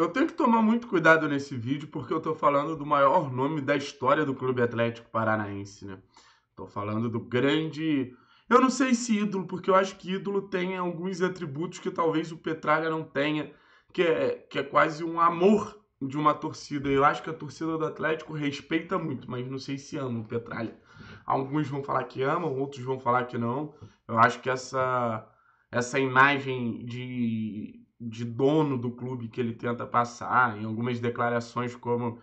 Eu tenho que tomar muito cuidado nesse vídeo porque eu estou falando do maior nome da história do Clube Atlético Paranaense, né? Estou falando do grande. Eu não sei se ídolo, porque eu acho que ídolo tem alguns atributos que talvez o Petralha não tenha, que é, que é quase um amor de uma torcida. Eu acho que a torcida do Atlético respeita muito, mas não sei se ama o Petralha. Alguns vão falar que amam, outros vão falar que não. Eu acho que essa, essa imagem de de dono do clube que ele tenta passar, em algumas declarações como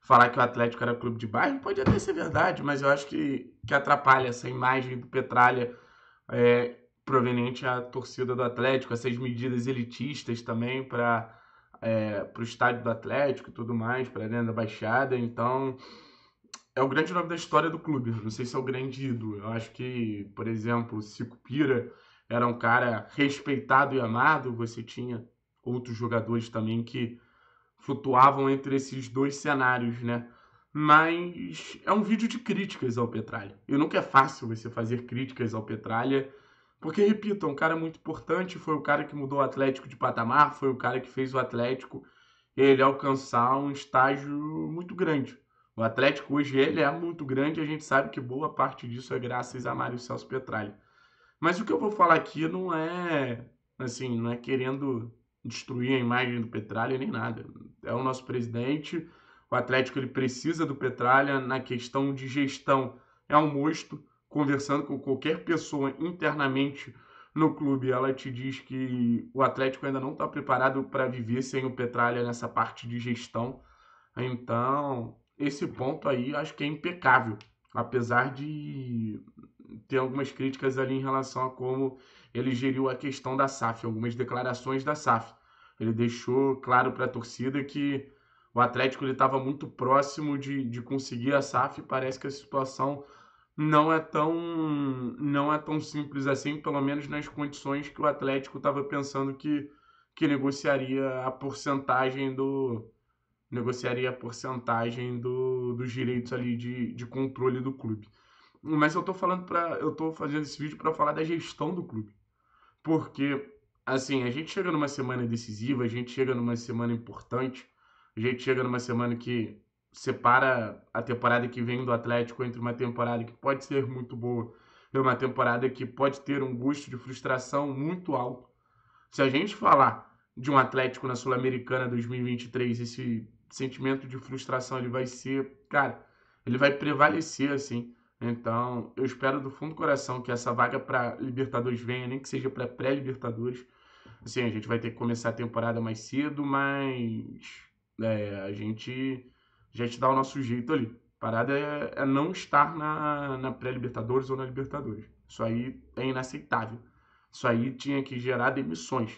falar que o Atlético era clube de bairro, pode até ser verdade, mas eu acho que, que atrapalha essa imagem do Petralha é, proveniente da torcida do Atlético, essas medidas elitistas também para é, o estádio do Atlético e tudo mais, para dentro da Baixada, então é o grande nome da história do clube, não sei se é o grande ídolo, eu acho que, por exemplo, se Cupira era um cara respeitado e amado, você tinha outros jogadores também que flutuavam entre esses dois cenários, né? Mas é um vídeo de críticas ao Petralha. E nunca é fácil você fazer críticas ao Petralha, porque, repito, é um cara muito importante, foi o cara que mudou o Atlético de patamar, foi o cara que fez o Atlético ele alcançar um estágio muito grande. O Atlético hoje ele é muito grande, a gente sabe que boa parte disso é graças a Mário Celso Petralha. Mas o que eu vou falar aqui não é, assim, não é querendo destruir a imagem do Petralha nem nada. É o nosso presidente, o Atlético ele precisa do Petralha na questão de gestão. É um mosto, conversando com qualquer pessoa internamente no clube, ela te diz que o Atlético ainda não está preparado para viver sem o Petralha nessa parte de gestão. Então, esse ponto aí acho que é impecável, apesar de tem algumas críticas ali em relação a como ele geriu a questão da SAF, algumas declarações da SAF. Ele deixou claro para a torcida que o Atlético estava muito próximo de, de conseguir a SAF. Parece que a situação não é tão não é tão simples assim, pelo menos nas condições que o Atlético estava pensando que, que negociaria a porcentagem do negociaria a porcentagem do, dos direitos ali de, de controle do clube. Mas eu tô falando para eu tô fazendo esse vídeo para falar da gestão do clube. Porque assim, a gente chega numa semana decisiva, a gente chega numa semana importante, a gente chega numa semana que separa a temporada que vem do Atlético entre uma temporada que pode ser muito boa e uma temporada que pode ter um gosto de frustração muito alto. Se a gente falar de um Atlético na Sul-Americana 2023, esse sentimento de frustração ele vai ser, cara, ele vai prevalecer assim. Então, eu espero do fundo do coração que essa vaga para Libertadores venha, nem que seja para pré-Libertadores. Assim, a gente vai ter que começar a temporada mais cedo, mas é, a gente já te dá o nosso jeito ali. A parada é, é não estar na, na pré-Libertadores ou na Libertadores. Isso aí é inaceitável. Isso aí tinha que gerar demissões.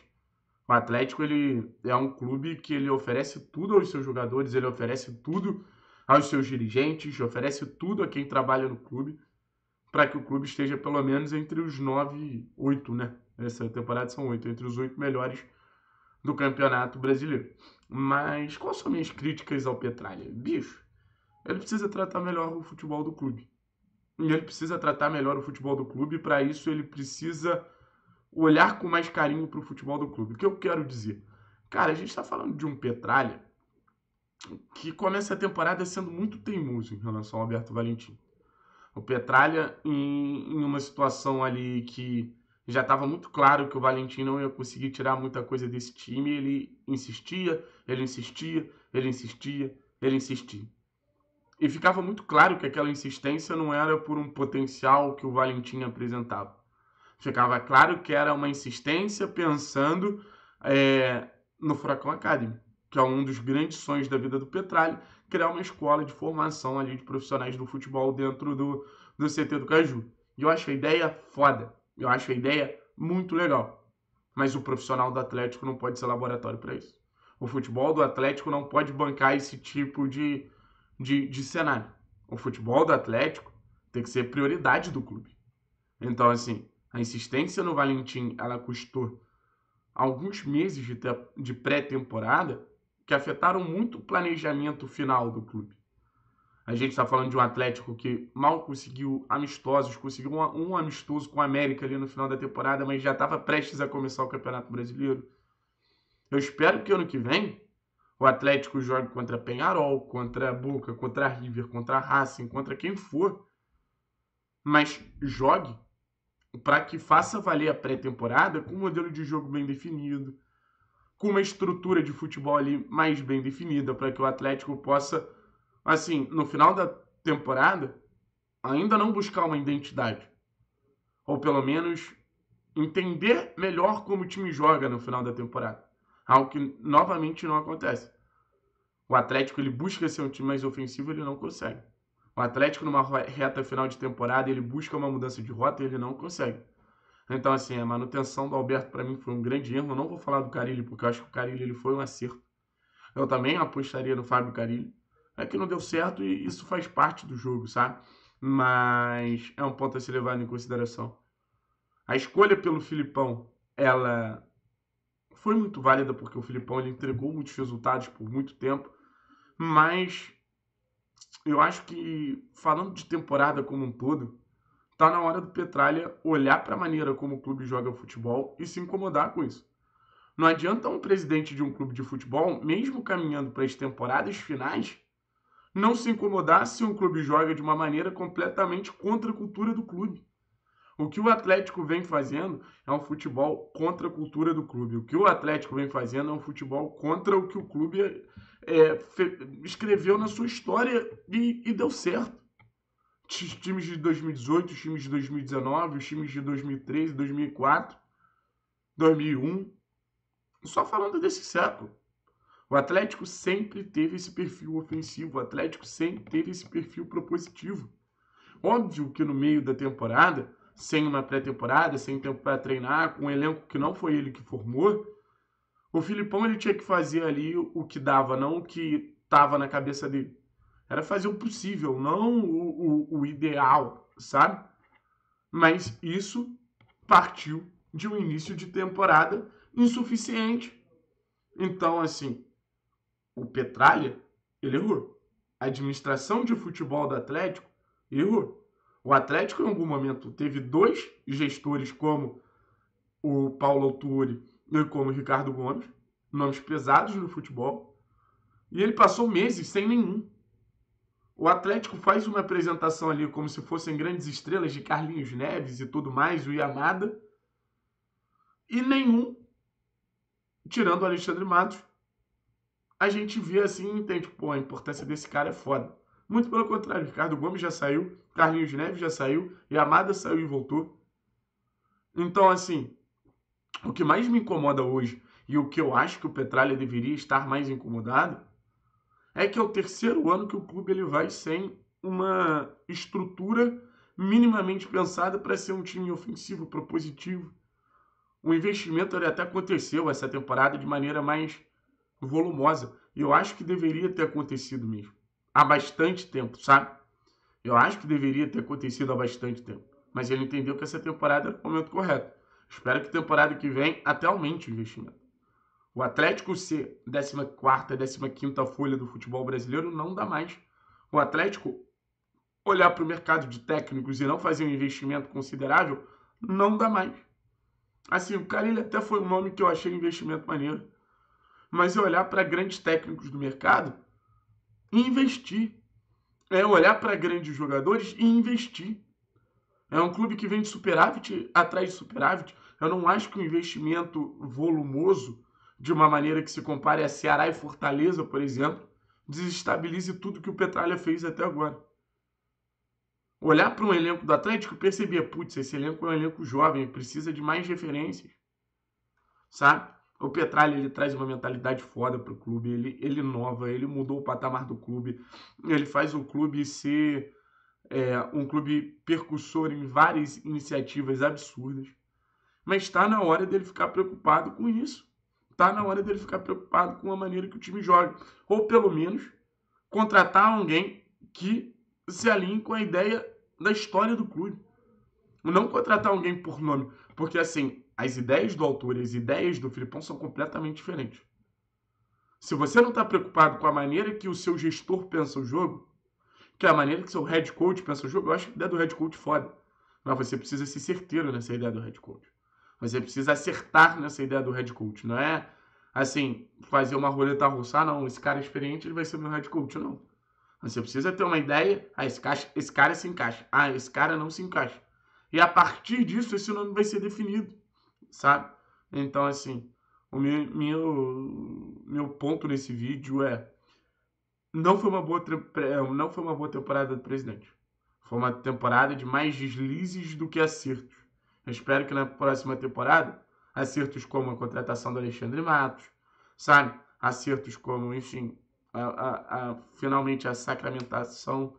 O Atlético ele é um clube que ele oferece tudo aos seus jogadores, ele oferece tudo aos seus dirigentes, oferece tudo a quem trabalha no clube para que o clube esteja pelo menos entre os nove, oito, né? Essa temporada são oito, entre os oito melhores do campeonato brasileiro. Mas quais são minhas críticas ao Petralha? Bicho, ele precisa tratar melhor o futebol do clube. E ele precisa tratar melhor o futebol do clube, e para isso ele precisa olhar com mais carinho para o futebol do clube. O que eu quero dizer? Cara, a gente está falando de um Petralha que começa a temporada sendo muito teimoso em relação ao Alberto Valentim. O Petralha, em, em uma situação ali que já estava muito claro que o Valentim não ia conseguir tirar muita coisa desse time, ele insistia, ele insistia, ele insistia, ele insistia. E ficava muito claro que aquela insistência não era por um potencial que o Valentim apresentava. Ficava claro que era uma insistência pensando é, no Furacão Academy que é um dos grandes sonhos da vida do Petralho, criar uma escola de formação ali de profissionais do futebol dentro do, do CT do Caju. E eu acho a ideia foda. Eu acho a ideia muito legal. Mas o profissional do Atlético não pode ser laboratório para isso. O futebol do Atlético não pode bancar esse tipo de, de, de cenário. O futebol do Atlético tem que ser prioridade do clube. Então, assim, a insistência no Valentim, ela custou alguns meses de, de pré-temporada que afetaram muito o planejamento final do clube. A gente está falando de um Atlético que mal conseguiu amistosos, conseguiu um, um amistoso com o América ali no final da temporada, mas já estava prestes a começar o Campeonato Brasileiro. Eu espero que ano que vem o Atlético jogue contra Penharol, contra Boca, contra River, contra Racing, contra quem for, mas jogue para que faça valer a pré-temporada com um modelo de jogo bem definido, com uma estrutura de futebol ali mais bem definida para que o Atlético possa, assim, no final da temporada, ainda não buscar uma identidade. Ou pelo menos entender melhor como o time joga no final da temporada. Algo que novamente não acontece. O Atlético ele busca ser um time mais ofensivo, ele não consegue. O Atlético numa reta final de temporada, ele busca uma mudança de rota, ele não consegue. Então, assim, a manutenção do Alberto para mim foi um grande erro. Eu não vou falar do Carilli, porque eu acho que o Carilli ele foi um acerto. Eu também apostaria no Fábio Carilli. É que não deu certo e isso faz parte do jogo, sabe? Mas é um ponto a ser levado em consideração. A escolha pelo Filipão, ela foi muito válida, porque o Filipão ele entregou muitos resultados por muito tempo. Mas eu acho que, falando de temporada como um todo, Está na hora do Petralha olhar para a maneira como o clube joga futebol e se incomodar com isso. Não adianta um presidente de um clube de futebol, mesmo caminhando para as temporadas finais, não se incomodar se um clube joga de uma maneira completamente contra a cultura do clube. O que o Atlético vem fazendo é um futebol contra a cultura do clube. O que o Atlético vem fazendo é um futebol contra o que o clube é, escreveu na sua história e, e deu certo times de 2018, os times de 2019, os times de 2013, 2004, 2001. Só falando desse século. O Atlético sempre teve esse perfil ofensivo, o Atlético sempre teve esse perfil propositivo. Óbvio que no meio da temporada, sem uma pré-temporada, sem tempo para treinar, com um elenco que não foi ele que formou, o Filipão ele tinha que fazer ali o que dava, não o que estava na cabeça dele. Era fazer o possível, não o, o, o ideal, sabe? Mas isso partiu de um início de temporada insuficiente. Então, assim, o Petralha, ele errou. A administração de futebol do Atlético errou. O Atlético, em algum momento, teve dois gestores, como o Paulo Autuori e como o Ricardo Gomes, nomes pesados no futebol, e ele passou meses sem nenhum. O Atlético faz uma apresentação ali como se fossem grandes estrelas de Carlinhos Neves e tudo mais, o Yamada. E nenhum, tirando o Alexandre Matos, a gente vê assim e entende, pô, a importância desse cara é foda. Muito pelo contrário, Ricardo Gomes já saiu, Carlinhos Neves já saiu, Yamada saiu e voltou. Então, assim, o que mais me incomoda hoje e o que eu acho que o Petralha deveria estar mais incomodado é que é o terceiro ano que o clube ele vai sem uma estrutura minimamente pensada para ser um time ofensivo, propositivo. O investimento ele até aconteceu essa temporada de maneira mais volumosa. E eu acho que deveria ter acontecido mesmo. Há bastante tempo, sabe? Eu acho que deveria ter acontecido há bastante tempo. Mas ele entendeu que essa temporada era o momento correto. Espero que temporada que vem até aumente o investimento. O Atlético ser 14ª, 15ª folha do futebol brasileiro não dá mais. O Atlético olhar para o mercado de técnicos e não fazer um investimento considerável não dá mais. Assim, o Carilho até foi um nome que eu achei investimento maneiro. Mas é olhar para grandes técnicos do mercado e investir. É olhar para grandes jogadores e investir. É um clube que vem de superávit atrás de superávit. Eu não acho que o um investimento volumoso de uma maneira que se compare a Ceará e Fortaleza, por exemplo, desestabilize tudo que o Petralha fez até agora. Olhar para um elenco do Atlético e perceber, putz, esse elenco é um elenco jovem, precisa de mais referências. Sabe? O Petralha ele traz uma mentalidade foda o clube, ele, ele inova, ele mudou o patamar do clube, ele faz o clube ser é, um clube percussor em várias iniciativas absurdas. Mas está na hora dele ficar preocupado com isso. Tá na hora dele ficar preocupado com a maneira que o time joga. Ou pelo menos contratar alguém que se alinhe com a ideia da história do clube. Não contratar alguém por nome. Porque assim, as ideias do autor e as ideias do Filipão são completamente diferentes. Se você não está preocupado com a maneira que o seu gestor pensa o jogo, que é a maneira que seu head coach pensa o jogo, eu acho a ideia do head coach é foda. Mas você precisa ser certeiro nessa ideia do head coach mas Você precisa acertar nessa ideia do head coach. Não é assim, fazer uma roleta russa, ah, não. Esse cara é experiente, ele vai ser meu head coach, não. Você precisa ter uma ideia, ah, esse, caixa, esse cara se encaixa, ah, esse cara não se encaixa. E a partir disso, esse nome vai ser definido, sabe? Então, assim, o meu, meu, meu ponto nesse vídeo é não foi uma boa é, não foi uma boa temporada do presidente. Foi uma temporada de mais deslizes do que acertos. Eu espero que na próxima temporada, acertos como a contratação do Alexandre Matos, sabe? Acertos como, enfim, a, a, a, finalmente a sacramentação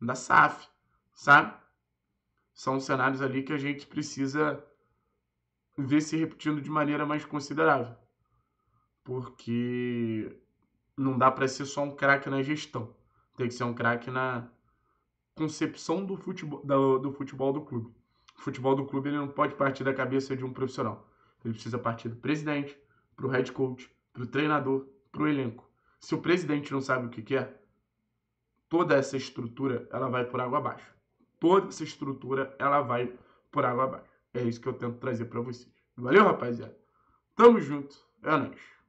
da SAF, sabe? São cenários ali que a gente precisa ver se repetindo de maneira mais considerável. Porque não dá para ser só um craque na gestão. Tem que ser um craque na concepção do futebol, do, do futebol do clube. O futebol do clube ele não pode partir da cabeça de um profissional. Ele precisa partir do presidente, para o head coach, para o treinador, para o elenco. Se o presidente não sabe o que quer, é, toda essa estrutura ela vai por água abaixo. Toda essa estrutura ela vai por água abaixo. É isso que eu tento trazer para vocês. Valeu, rapaziada. Tamo junto. É nóis.